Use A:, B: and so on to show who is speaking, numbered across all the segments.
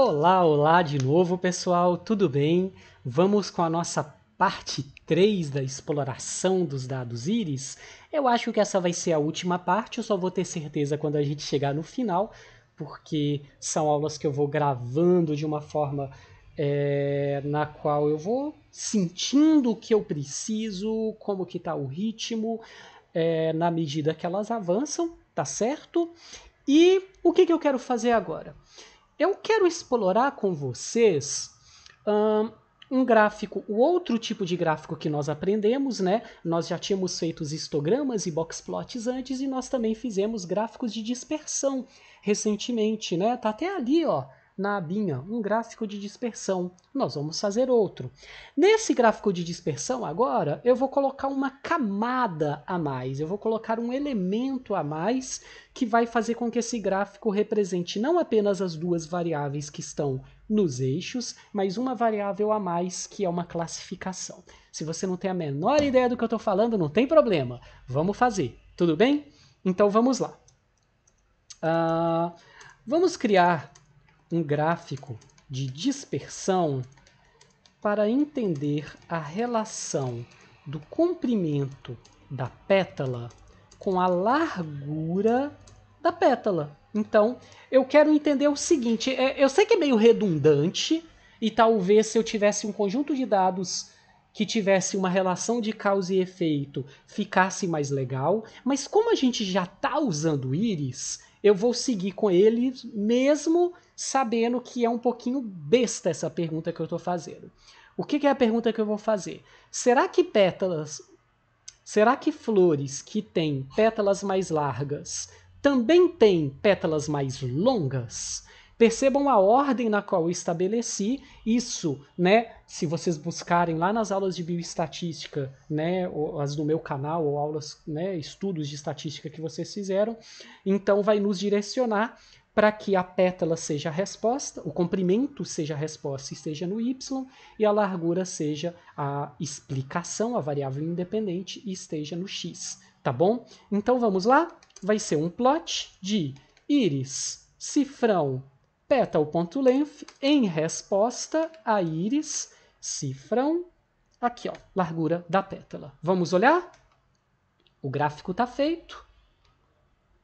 A: Olá, olá de novo, pessoal. Tudo bem? Vamos com a nossa parte 3 da exploração dos dados íris. Eu acho que essa vai ser a última parte, eu só vou ter certeza quando a gente chegar no final, porque são aulas que eu vou gravando de uma forma é, na qual eu vou sentindo o que eu preciso, como que está o ritmo, é, na medida que elas avançam, tá certo? E o que, que eu quero fazer agora? eu quero explorar com vocês um, um gráfico, o outro tipo de gráfico que nós aprendemos, né? Nós já tínhamos feito os histogramas e boxplots antes e nós também fizemos gráficos de dispersão recentemente, né? Tá até ali, ó, na abinha um gráfico de dispersão. Nós vamos fazer outro. Nesse gráfico de dispersão agora, eu vou colocar uma camada a mais. Eu vou colocar um elemento a mais que vai fazer com que esse gráfico represente não apenas as duas variáveis que estão nos eixos, mas uma variável a mais que é uma classificação. Se você não tem a menor ideia do que eu estou falando, não tem problema. Vamos fazer, tudo bem? Então vamos lá. Uh, vamos criar um gráfico de dispersão para entender a relação do comprimento da pétala com a largura da pétala. Então, eu quero entender o seguinte: é, eu sei que é meio redundante, e talvez se eu tivesse um conjunto de dados que tivesse uma relação de causa e efeito ficasse mais legal, mas como a gente já está usando o íris, eu vou seguir com ele mesmo sabendo que é um pouquinho besta essa pergunta que eu estou fazendo. O que, que, é a pergunta que eu vou fazer? Será que pétalas. Será que flores que têm pétalas mais largas também têm pétalas mais longas? Percebam a ordem na qual eu estabeleci isso, né? Se vocês buscarem lá nas aulas de bioestatística, né, ou as do meu canal ou aulas, né, estudos de estatística que vocês fizeram, então vai nos direcionar para que a pétala seja a resposta, o comprimento seja a resposta, esteja no y, e a largura seja a explicação, a variável independente, e esteja no x, tá bom? Então vamos lá? Vai ser um plot de íris, cifrão, petal.length em resposta a íris cifram aqui, ó, largura da pétala. Vamos olhar? O gráfico está feito.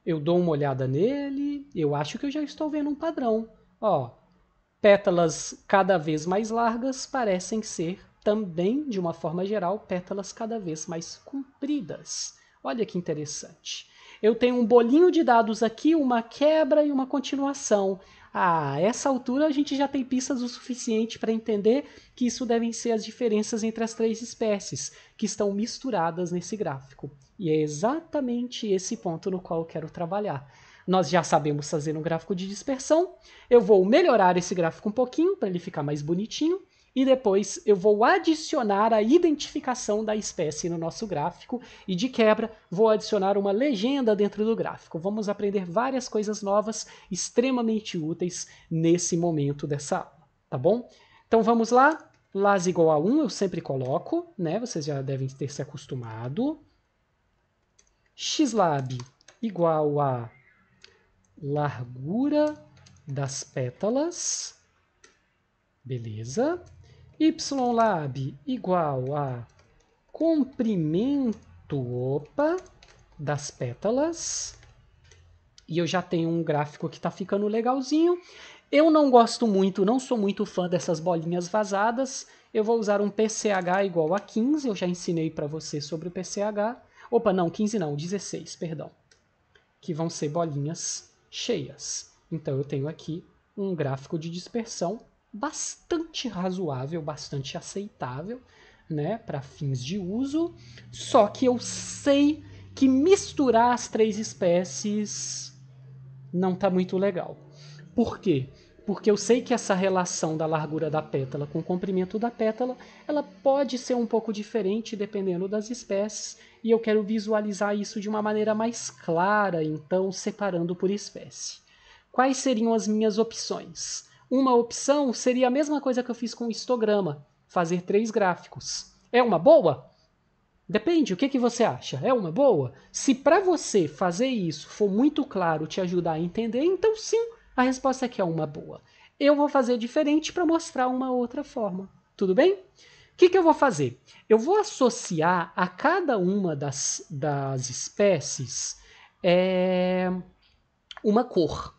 A: Eu dou uma olhada nele, eu acho que eu já estou vendo um padrão. Ó, pétalas cada vez mais largas parecem ser também, de uma forma geral, pétalas cada vez mais compridas. Olha que interessante eu tenho um bolinho de dados aqui, uma quebra e uma continuação. A ah, essa altura a gente já tem pistas o suficiente para entender que isso devem ser as diferenças entre as três espécies que estão misturadas nesse gráfico. E é exatamente esse ponto no qual eu quero trabalhar. Nós já sabemos fazer um gráfico de dispersão. Eu vou melhorar esse gráfico um pouquinho para ele ficar mais bonitinho e depois eu vou adicionar a identificação da espécie no nosso gráfico e de quebra vou adicionar uma legenda dentro do gráfico. Vamos aprender várias coisas novas extremamente úteis nesse momento dessa aula, tá bom? Então vamos lá, LAS igual a 1 eu sempre coloco, né? Vocês já devem ter se acostumado. xlab igual a largura das pétalas, beleza? ylab igual a comprimento opa, das pétalas. E eu já tenho um gráfico que está ficando legalzinho. Eu não gosto muito, não sou muito fã dessas bolinhas vazadas. Eu vou usar um PCH igual a 15, eu já ensinei para você sobre o PCH. Opa, não, 15 não, 16, perdão. Que vão ser bolinhas cheias. Então eu tenho aqui um gráfico de dispersão bastante razoável, bastante aceitável, né, para fins de uso. Só que eu sei que misturar as três espécies não tá muito legal. Por quê? Porque eu sei que essa relação da largura da pétala com o comprimento da pétala, ela pode ser um pouco diferente dependendo das espécies, e eu quero visualizar isso de uma maneira mais clara, então separando por espécie. Quais seriam as minhas opções? uma opção seria a mesma coisa que eu fiz com o histograma, fazer três gráficos. É uma boa? Depende, o que, que você acha? É uma boa? Se para você fazer isso for muito claro, te ajudar a entender, então sim, a resposta é que é uma boa. Eu vou fazer diferente para mostrar uma outra forma. Tudo bem? O que, que, eu vou fazer? Eu vou associar a cada uma das, das espécies é, uma cor.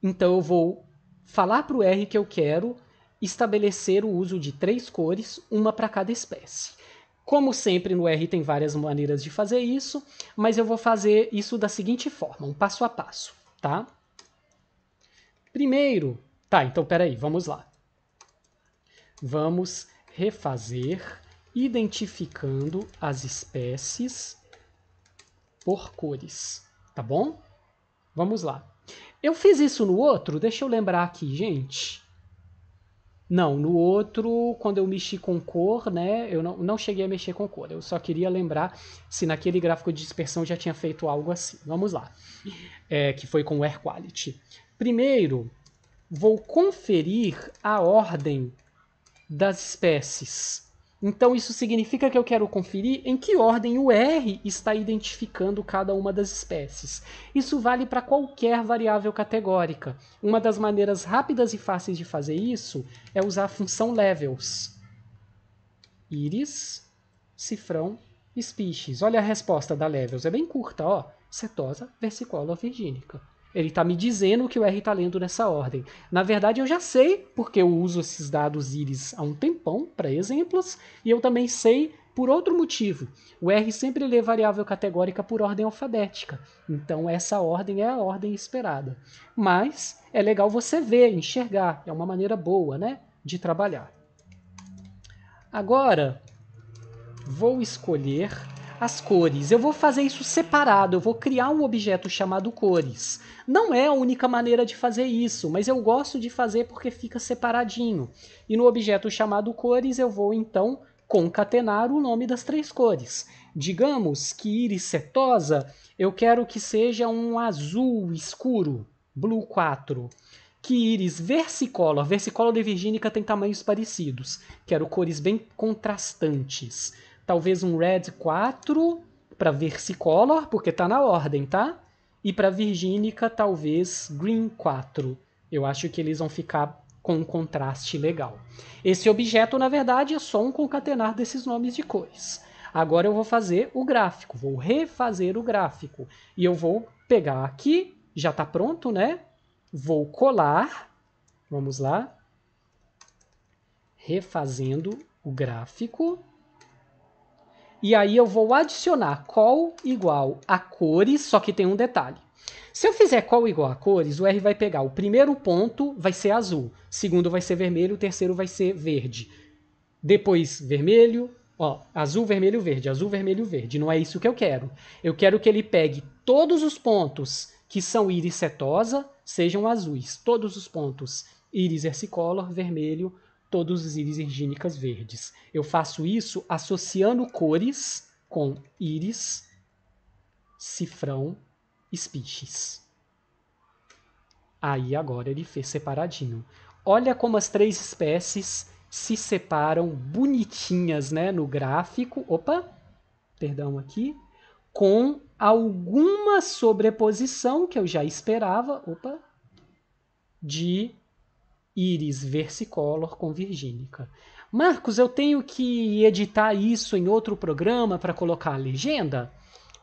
A: Então eu vou falar para o R que eu quero estabelecer o uso de três cores, uma para cada espécie. Como sempre, no R tem várias maneiras de fazer isso, mas eu vou fazer isso da seguinte forma, um passo a passo, tá? Primeiro, tá, então peraí, vamos lá. Vamos refazer identificando as espécies por cores, tá bom? Vamos lá. Eu fiz isso no outro? Deixa eu lembrar aqui, gente. Não, no outro, quando eu mexi com cor, né? Eu não, não cheguei a mexer com cor. Eu só queria lembrar se naquele gráfico de dispersão já tinha feito algo assim. Vamos lá. É, que foi com o Air Quality. Primeiro, vou conferir a ordem das espécies. Então isso significa que eu quero conferir em que ordem o R está identificando cada uma das espécies. Isso vale para qualquer variável categórica. Uma das maneiras rápidas e fáceis de fazer isso é usar a função levels. Íris, cifrão, species. Olha a resposta da levels, é bem curta, ó. Cetosa versicola virgínica. Ele está me dizendo que o R está lendo nessa ordem. Na verdade, eu já sei, porque eu uso esses dados íris há um tempão para exemplos, e eu também sei por outro motivo. O R sempre lê variável categórica por ordem alfabética. Então, essa ordem é a ordem esperada. Mas é legal você ver, enxergar. É uma maneira boa né, de trabalhar. Agora, vou escolher as cores. Eu vou fazer isso separado, eu vou criar um objeto chamado cores. Não é a única maneira de fazer isso, mas eu gosto de fazer porque fica separadinho. E no objeto chamado cores eu vou então concatenar o nome das três cores. Digamos que íris setosa eu quero que seja um azul escuro, blue 4 que íris versicolor, versicolor de virgínica tem tamanhos parecidos. Quero cores bem contrastantes talvez um red 4 para versicolor, porque está na ordem, tá? E para virgínica, talvez green 4. Eu acho que eles vão ficar com um contraste legal. Esse objeto, na verdade, é só um concatenar desses nomes de cores. Agora eu vou fazer o gráfico, vou refazer o gráfico. E eu vou pegar aqui, já está pronto, né? Vou colar, vamos lá, refazendo o gráfico. E aí eu vou adicionar call igual a cores, só que tem um detalhe. Se eu fizer call igual a cores, o R vai pegar o primeiro ponto, vai ser azul, segundo vai ser vermelho, o terceiro vai ser verde. Depois vermelho, ó, azul, vermelho, verde, azul, vermelho, verde. Não é isso que eu quero. Eu quero que ele pegue todos os pontos que são íris cetosa, sejam azuis. Todos os pontos íris ercicolor, vermelho, todos os íris ergínicas verdes. Eu faço isso associando cores com íris, cifrão, espiches. Aí agora ele fez separadinho. Olha como as três espécies se separam bonitinhas, né, no gráfico. Opa, perdão aqui. Com alguma sobreposição que eu já esperava, opa, de Iris versicolor com virgínica. Marcos, eu tenho que editar isso em outro programa para colocar a legenda?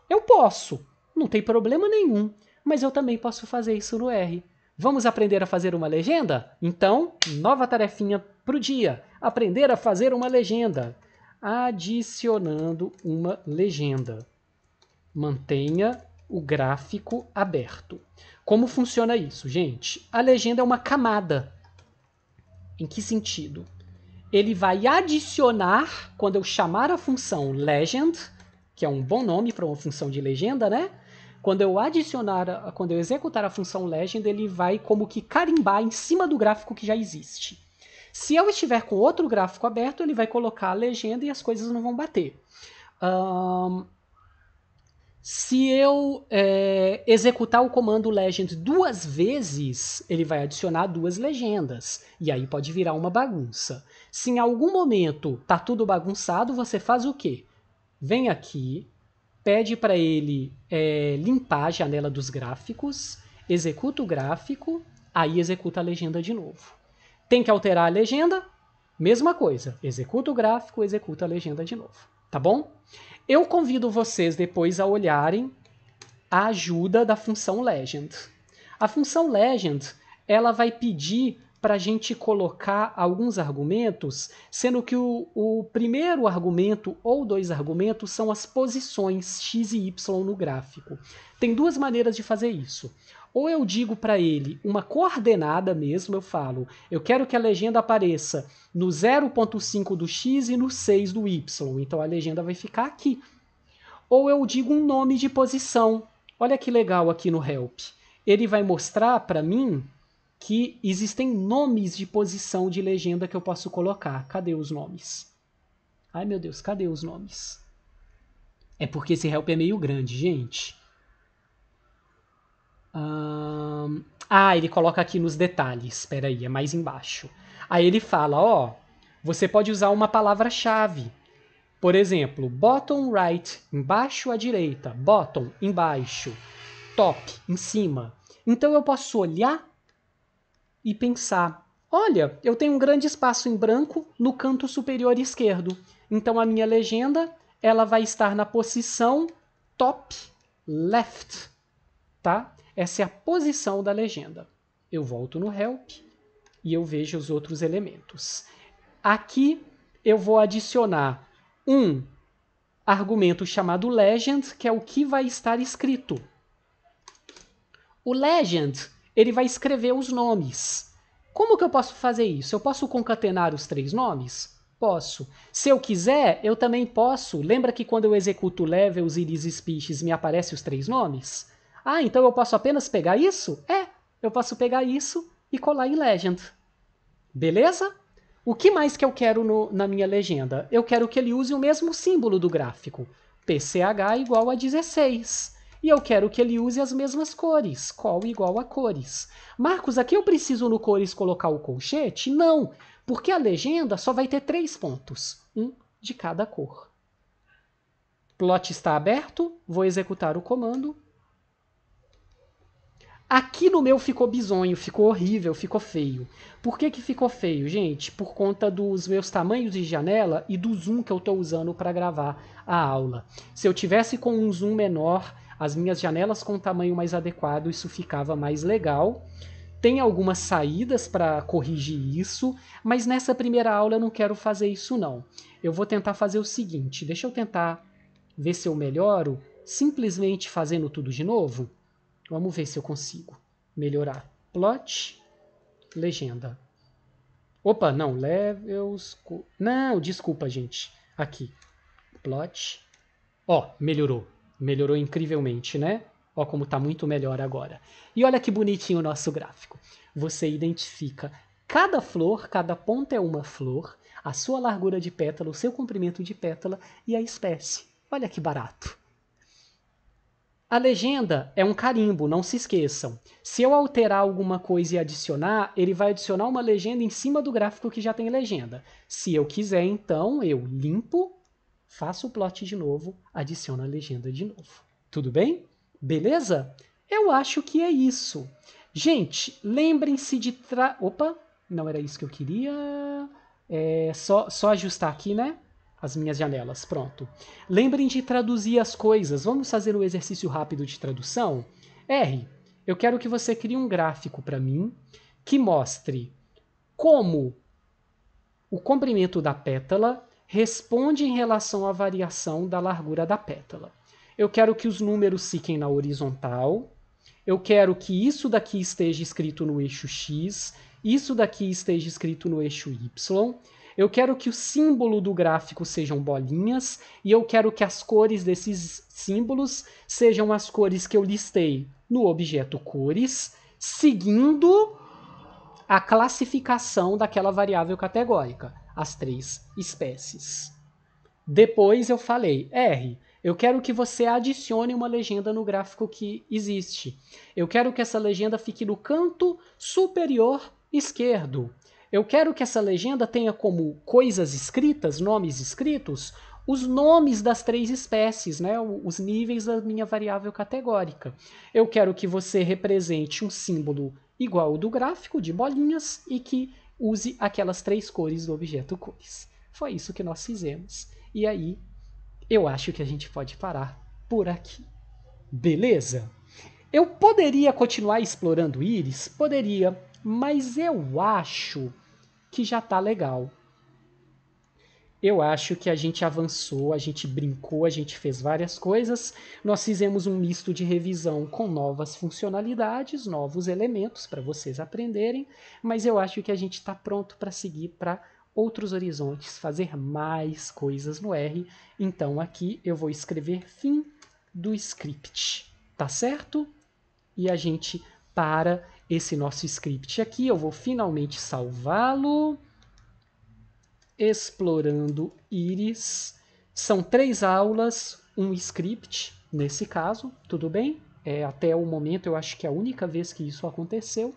A: Eu posso, não tem problema nenhum, mas eu também posso fazer isso no R. Vamos aprender a fazer uma legenda? Então, nova tarefinha para o dia: aprender a fazer uma legenda. Adicionando uma legenda. Mantenha o gráfico aberto. Como funciona isso, gente? A legenda é uma camada em que sentido? Ele vai adicionar, quando eu chamar a função legend, que é um bom nome para uma função de legenda, né? Quando eu adicionar, quando eu executar a função legend, ele vai como que carimbar em cima do gráfico que já existe. Se eu estiver com outro gráfico aberto, ele vai colocar a legenda e as coisas não vão bater. Um, se eu é, executar o comando legend duas vezes, ele vai adicionar duas legendas. E aí pode virar uma bagunça. Se em algum momento tá tudo bagunçado, você faz o quê? Vem aqui, pede para ele é, limpar a janela dos gráficos, executa o gráfico, aí executa a legenda de novo. Tem que alterar a legenda? Mesma coisa. Executa o gráfico, executa a legenda de novo tá bom? Eu convido vocês depois a olharem a ajuda da função legend. A função legend, ela vai pedir para a gente colocar alguns argumentos, sendo que o, o, primeiro argumento ou dois argumentos são as posições x e y no gráfico. Tem duas maneiras de fazer isso. Ou eu digo para ele uma coordenada mesmo, eu falo, eu quero que a legenda apareça no 0.5 do x e no 6 do y, então a legenda vai ficar aqui. Ou eu digo um nome de posição. Olha que legal aqui no help. Ele vai mostrar para mim que existem nomes de posição de legenda que eu posso colocar. Cadê os nomes? Ai meu Deus, cadê os nomes? É porque esse help é meio grande, gente ah, ele coloca aqui nos detalhes. Espera aí, é mais embaixo. Aí ele fala, ó, você pode usar uma palavra-chave. Por exemplo, bottom right, embaixo à direita, bottom embaixo, top em cima. Então eu posso olhar e pensar: olha, eu tenho um grande espaço em branco no canto superior esquerdo. Então a minha legenda ela vai estar na posição top left, tá? Essa é a posição da legenda. Eu volto no help e eu vejo os outros elementos. Aqui eu vou adicionar um argumento chamado legend, que é o que vai estar escrito. O legend, ele vai escrever os nomes. Como que eu posso fazer isso? Eu posso concatenar os três nomes? Posso. Se eu quiser, eu também posso. Lembra que quando eu executo levels, iris e speeches, me aparecem os três nomes? Ah, então eu posso apenas pegar isso? É, eu posso pegar isso e colar em legend. Beleza? O que mais que eu quero no, na minha legenda? Eu quero que ele use o mesmo símbolo do gráfico, PCH igual a 16. E eu quero que ele use as mesmas cores, col igual a cores. Marcos, aqui eu preciso no cores colocar o colchete? Não, porque a legenda só vai ter três pontos, um de cada cor. Plot está aberto, vou executar o comando Aqui no meu ficou bizonho, ficou horrível, ficou feio. Por que, que ficou feio, gente? Por conta dos meus tamanhos de janela e do zoom que eu estou usando para gravar a aula. Se eu tivesse com um zoom menor, as minhas janelas com um tamanho mais adequado, isso ficava mais legal. Tem algumas saídas para corrigir isso, mas nessa primeira aula eu não quero fazer isso não. Eu vou tentar fazer o seguinte, deixa eu tentar ver se eu melhoro simplesmente fazendo tudo de novo. Vamos ver se eu consigo melhorar. Plot, legenda. Opa, não, levels... Não, desculpa, gente. Aqui, plot. Ó, melhorou. Melhorou incrivelmente, né? Ó como tá muito melhor agora. E olha que bonitinho o nosso gráfico. Você identifica cada flor, cada ponta é uma flor, a sua largura de pétala, o seu comprimento de pétala e a espécie. Olha que barato. A legenda é um carimbo, não se esqueçam. Se eu alterar alguma coisa e adicionar, ele vai adicionar uma legenda em cima do gráfico que já tem legenda. Se eu quiser, então, eu limpo, faço o plot de novo, adiciono a legenda de novo. Tudo bem? Beleza? Eu acho que é isso. Gente, lembrem-se de... Tra... Opa, não era isso que eu queria. É só, só ajustar aqui, né? as minhas janelas. Pronto. Lembrem de traduzir as coisas. Vamos fazer um exercício rápido de tradução? R, eu quero que você crie um gráfico para mim que mostre como o comprimento da pétala responde em relação à variação da largura da pétala. Eu quero que os números fiquem na horizontal. Eu quero que isso daqui esteja escrito no eixo X, isso daqui esteja escrito no eixo Y. Eu quero que o símbolo do gráfico sejam bolinhas e eu quero que as cores desses símbolos sejam as cores que eu listei no objeto cores, seguindo a classificação daquela variável categórica, as três espécies. Depois eu falei, R, eu quero que você adicione uma legenda no gráfico que existe. Eu quero que essa legenda fique no canto superior esquerdo. Eu quero que essa legenda tenha como coisas escritas, nomes escritos, os nomes das três espécies, né? os níveis da minha variável categórica. Eu quero que você represente um símbolo igual ao do gráfico, de bolinhas, e que use aquelas três cores do objeto cores. Foi isso que nós fizemos. E aí, eu acho que a gente pode parar por aqui. Beleza? Eu poderia continuar explorando íris? Poderia, mas eu acho que já tá legal. Eu acho que a gente avançou, a gente brincou, a gente fez várias coisas. Nós fizemos um misto de revisão com novas funcionalidades, novos elementos para vocês aprenderem, mas eu acho que a gente está pronto para seguir para outros horizontes, fazer mais coisas no R. Então aqui eu vou escrever fim do script, tá certo? E a gente para esse nosso script aqui. Eu vou finalmente salvá-lo. Explorando Iris São três aulas, um script nesse caso, tudo bem? É, até o momento eu acho que é a única vez que isso aconteceu.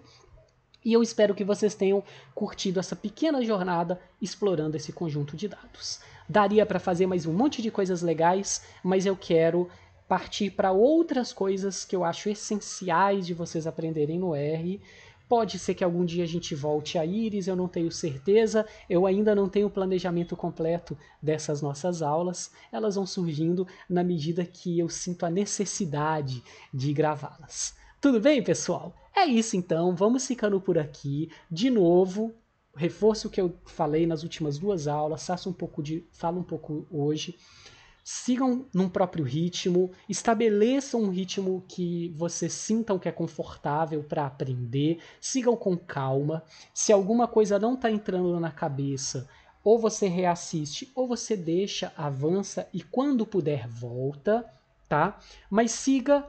A: E eu espero que vocês tenham curtido essa pequena jornada explorando esse conjunto de dados. Daria para fazer mais um monte de coisas legais, mas eu quero partir para outras coisas que eu acho essenciais de vocês aprenderem no R. Pode ser que algum dia a gente volte a Iris, eu não tenho certeza, eu ainda não tenho o planejamento completo dessas nossas aulas. Elas vão surgindo na medida que eu sinto a necessidade de gravá-las. Tudo bem, pessoal? É isso então, vamos ficando por aqui. De novo, reforço o que eu falei nas últimas duas aulas, faço um pouco de, falo um pouco hoje sigam num próprio ritmo, estabeleçam um ritmo que vocês sintam que é confortável para aprender, sigam com calma. Se alguma coisa não está entrando na cabeça, ou você reassiste, ou você deixa, avança e quando puder volta, tá? Mas siga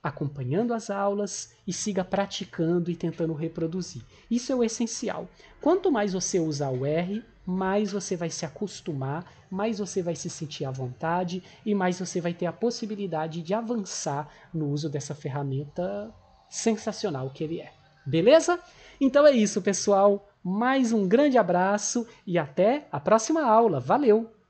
A: acompanhando as aulas e siga praticando e tentando reproduzir. Isso é o essencial. Quanto mais você usar o R, mais você vai se acostumar, mais você vai se sentir à vontade e mais você vai ter a possibilidade de avançar no uso dessa ferramenta sensacional que ele é. Beleza? Então é isso, pessoal. Mais um grande abraço e até a próxima aula. Valeu!